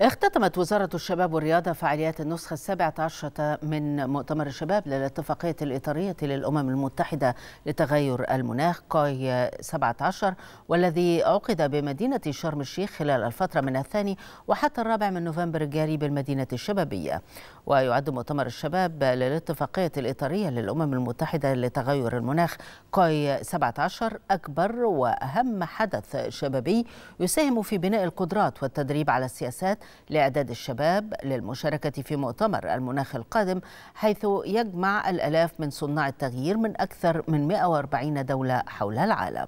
اختتمت وزارة الشباب والرياضة فعاليات النسخة السابعة عشرة من مؤتمر الشباب للاتفاقية الإطارية للأمم المتحدة لتغير المناخ كاي 17 والذي عقد بمدينة شرم الشيخ خلال الفترة من الثاني وحتى الرابع من نوفمبر الجاري بالمدينة الشبابية ويعد مؤتمر الشباب للاتفاقية الإطارية للأمم المتحدة لتغير المناخ كاي 17 أكبر وأهم حدث شبابي يساهم في بناء القدرات والتدريب على السياسات لإعداد الشباب للمشاركة في مؤتمر المناخ القادم حيث يجمع الألاف من صناع التغيير من أكثر من 140 دولة حول العالم